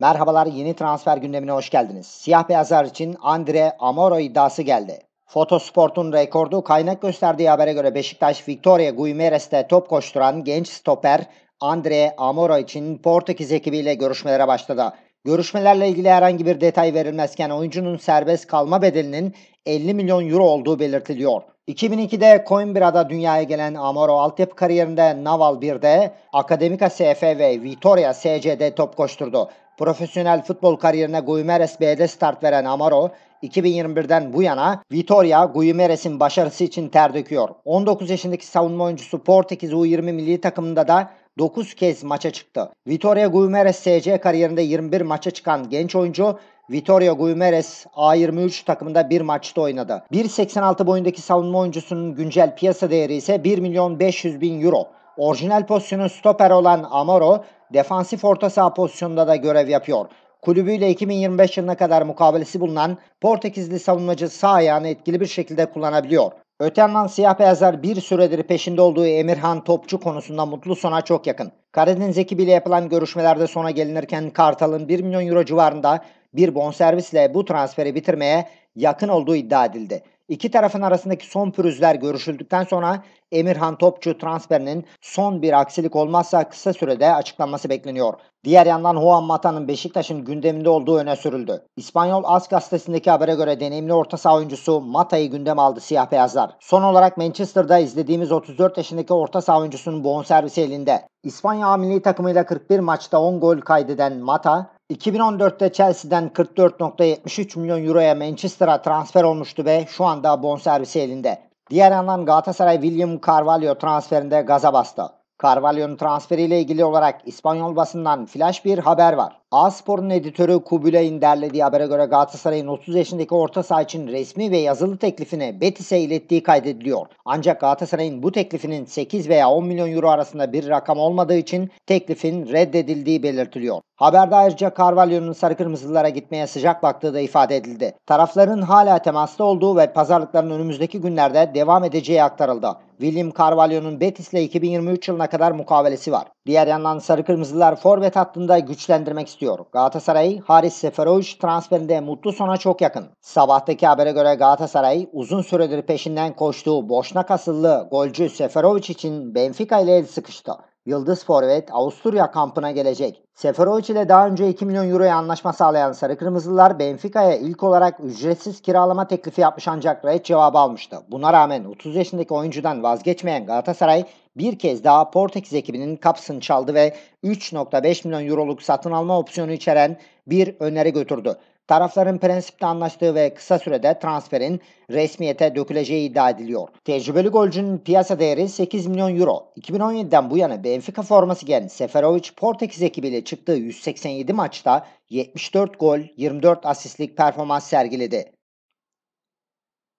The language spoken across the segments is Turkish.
Merhabalar yeni transfer gündemine hoş geldiniz. Siyah beyazlar için Andre Amoro iddiası geldi. Fotosport'un rekordu kaynak gösterdiği habere göre Beşiktaş Victoria Guimeres'te top koşturan genç stoper Andre Amoro için Portekiz ekibiyle görüşmelere başladı. Görüşmelerle ilgili herhangi bir detay verilmezken oyuncunun serbest kalma bedelinin 50 milyon euro olduğu belirtiliyor. 2002'de Coimbra'da dünyaya gelen Amaro altyapı kariyerinde Naval 1'de, Akademika SF ve Vitoria SC'de top koşturdu. Profesyonel futbol kariyerine Guimeres B'de start veren Amaro, 2021'den bu yana Vitoria Guimeres'in başarısı için ter döküyor. 19 yaşındaki savunma oyuncusu Portekiz U20 milli takımında da 9 kez maça çıktı. Vitoria Guimares SC kariyerinde 21 maça çıkan genç oyuncu Vitoria Guimares A23 takımında bir maçta oynadı. 1.86 boyundaki savunma oyuncusunun güncel piyasa değeri ise 1 milyon 500 bin euro. Orijinal pozisyonu stoper olan Amaro defansif orta saha pozisyonunda da görev yapıyor. Kulübüyle 2025 yılına kadar mukavelesi bulunan Portekizli savunmacı sağ ayağını etkili bir şekilde kullanabiliyor. Öte yandan siyah beyazlar bir süredir peşinde olduğu Emirhan Topçu konusunda mutlu sona çok yakın. Karadeniz ekibiyle yapılan görüşmelerde sona gelinirken Kartal'ın 1 milyon euro civarında bir bonservisle bu transferi bitirmeye yakın olduğu iddia edildi. İki tarafın arasındaki son pürüzler görüşüldükten sonra Emirhan Topçu transferinin son bir aksilik olmazsa kısa sürede açıklanması bekleniyor. Diğer yandan Juan Mata'nın Beşiktaş'ın gündeminde olduğu öne sürüldü. İspanyol As gazetesindeki habere göre deneyimli orta saha oyuncusu Mata'yı gündem aldı siyah beyazlar. Son olarak Manchester'da izlediğimiz 34 yaşındaki orta saha oyuncusunun bonservisi elinde. İspanya milli takımıyla 41 maçta 10 gol kaydeden Mata, 2014'te Chelsea'den 44.73 milyon euroya Manchester'a transfer olmuştu ve şu anda bonservisi elinde. Diğer yandan Galatasaray William Carvalho transferinde gaza bastı. Carvalho'nun transferiyle ilgili olarak İspanyol basından flash bir haber var. A-Spor'un editörü Kubilay'ın derlediği habere göre Galatasaray'ın 30 yaşındaki orta saha için resmi ve yazılı teklifini Betis'e ilettiği kaydediliyor. Ancak Galatasaray'ın bu teklifinin 8 veya 10 milyon euro arasında bir rakam olmadığı için teklifin reddedildiği belirtiliyor. Haberde ayrıca Carvalho'nun sarı kırmızılara gitmeye sıcak baktığı da ifade edildi. Tarafların hala temasta olduğu ve pazarlıkların önümüzdeki günlerde devam edeceği aktarıldı. William Carvalho'nun Betis'le 2023 yılına kadar mukavelesi var. Diğer yandan Sarı Kırmızılar forvet hattında güçlendirmek istiyor. Galatasaray, Haris Seferovic transferinde mutlu sona çok yakın. Sabahtaki habere göre Galatasaray uzun süredir peşinden koştuğu boşnak asıllı golcü Seferovic için Benfica ile el sıkıştı. Yıldız Forvet Avusturya kampına gelecek. Seferovic ile daha önce 2 milyon euroya anlaşma sağlayan Sarı Kırmızılar Benfica'ya ilk olarak ücretsiz kiralama teklifi yapmış ancak Reyes cevabı almıştı. Buna rağmen 30 yaşındaki oyuncudan vazgeçmeyen Galatasaray bir kez daha Portekiz ekibinin kapsını çaldı ve 3.5 milyon euroluk satın alma opsiyonu içeren bir öneri götürdü. Tarafların prensipte anlaştığı ve kısa sürede transferin resmiyete döküleceği iddia ediliyor. Tecrübeli golcünün piyasa değeri 8 milyon euro. 2017'den bu yana Benfica forması giyen Seferovic Portekiz ekibiyle çıktığı 187 maçta 74 gol, 24 asistlik performans sergiledi.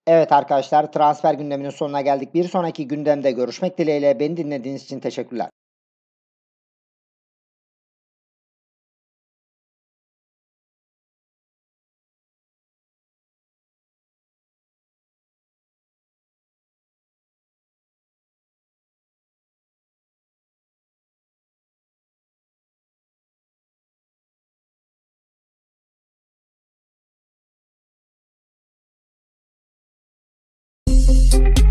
Evet arkadaşlar transfer gündeminin sonuna geldik. Bir sonraki gündemde görüşmek dileğiyle beni dinlediğiniz için teşekkürler. Música